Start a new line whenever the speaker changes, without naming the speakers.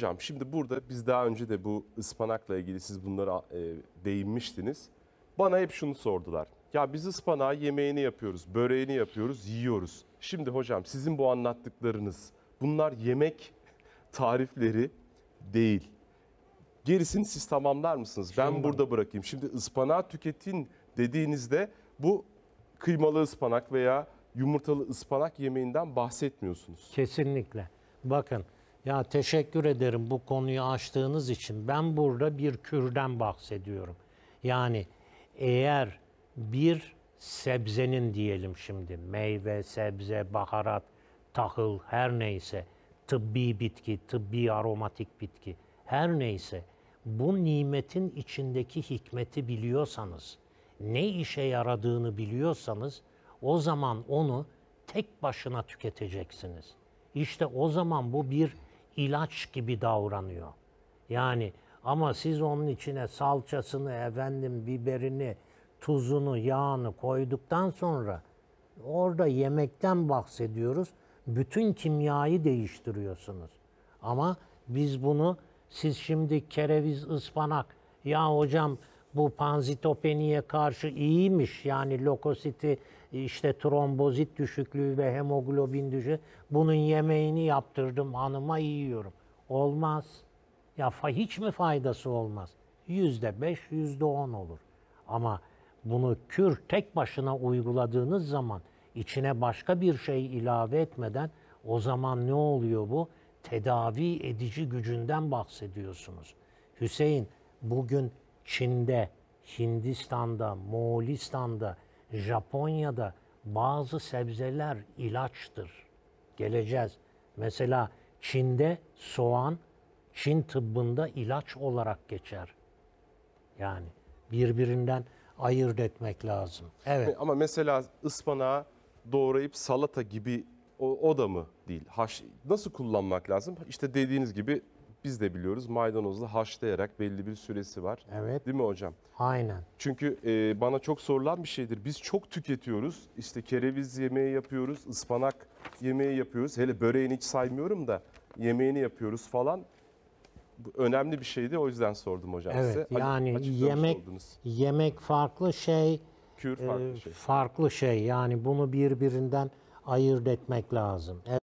Hocam şimdi burada biz daha önce de bu ıspanakla ilgili siz bunlara e, değinmiştiniz. Bana hep şunu sordular. Ya biz ıspanağı yemeğini yapıyoruz, böreğini yapıyoruz, yiyoruz. Şimdi hocam sizin bu anlattıklarınız bunlar yemek tarifleri değil. Gerisini siz tamamlar mısınız? Ben Şundan. burada bırakayım. Şimdi ıspanağı tüketin dediğinizde bu kıymalı ıspanak veya yumurtalı ıspanak yemeğinden
bahsetmiyorsunuz. Kesinlikle. Bakın ya teşekkür ederim bu konuyu açtığınız için. Ben burada bir kürden bahsediyorum. Yani eğer bir sebzenin diyelim şimdi meyve, sebze, baharat, tahıl her neyse tıbbi bitki, tıbbi aromatik bitki her neyse bu nimetin içindeki hikmeti biliyorsanız, ne işe yaradığını biliyorsanız o zaman onu tek başına tüketeceksiniz. İşte o zaman bu bir ilaç gibi davranıyor. Yani ama siz onun içine salçasını, efendim biberini, tuzunu, yağını koyduktan sonra orada yemekten bahsediyoruz. Bütün kimyayı değiştiriyorsunuz. Ama biz bunu siz şimdi kereviz, ıspanak ya hocam bu panzitopeniye karşı iyiymiş. Yani lokositi işte trombozit düşüklüğü ve hemoglobin düşüğü Bunun yemeğini yaptırdım hanıma yiyorum. Olmaz. Ya hiç mi faydası olmaz? Yüzde beş, yüzde on olur. Ama bunu kür tek başına uyguladığınız zaman içine başka bir şey ilave etmeden o zaman ne oluyor bu? Tedavi edici gücünden bahsediyorsunuz. Hüseyin bugün Çin'de, Hindistan'da, Moğolistan'da, Japonya'da bazı sebzeler ilaçtır. Geleceğiz. Mesela Çin'de soğan Çin tıbbında ilaç olarak geçer. Yani birbirinden ayırt etmek lazım. Evet.
Ama mesela ıspanağı doğrayıp salata gibi o, o da mı değil? Haş, nasıl kullanmak lazım? İşte dediğiniz gibi biz de biliyoruz maydanozla haşlayarak belli bir süresi var. Evet. Değil mi hocam? Aynen. Çünkü e, bana çok sorulan bir şeydir. Biz çok tüketiyoruz. İşte kereviz yemeği yapıyoruz, ıspanak yemeği yapıyoruz. Hele böreğini hiç saymıyorum da yemeğini yapıyoruz falan. Bu önemli bir şeydi o yüzden sordum hocam evet, size. Hani yani yemek
yemek farklı şey, kür e, farklı e, şey. Farklı şey. Yani bunu birbirinden ayırt etmek lazım. Evet.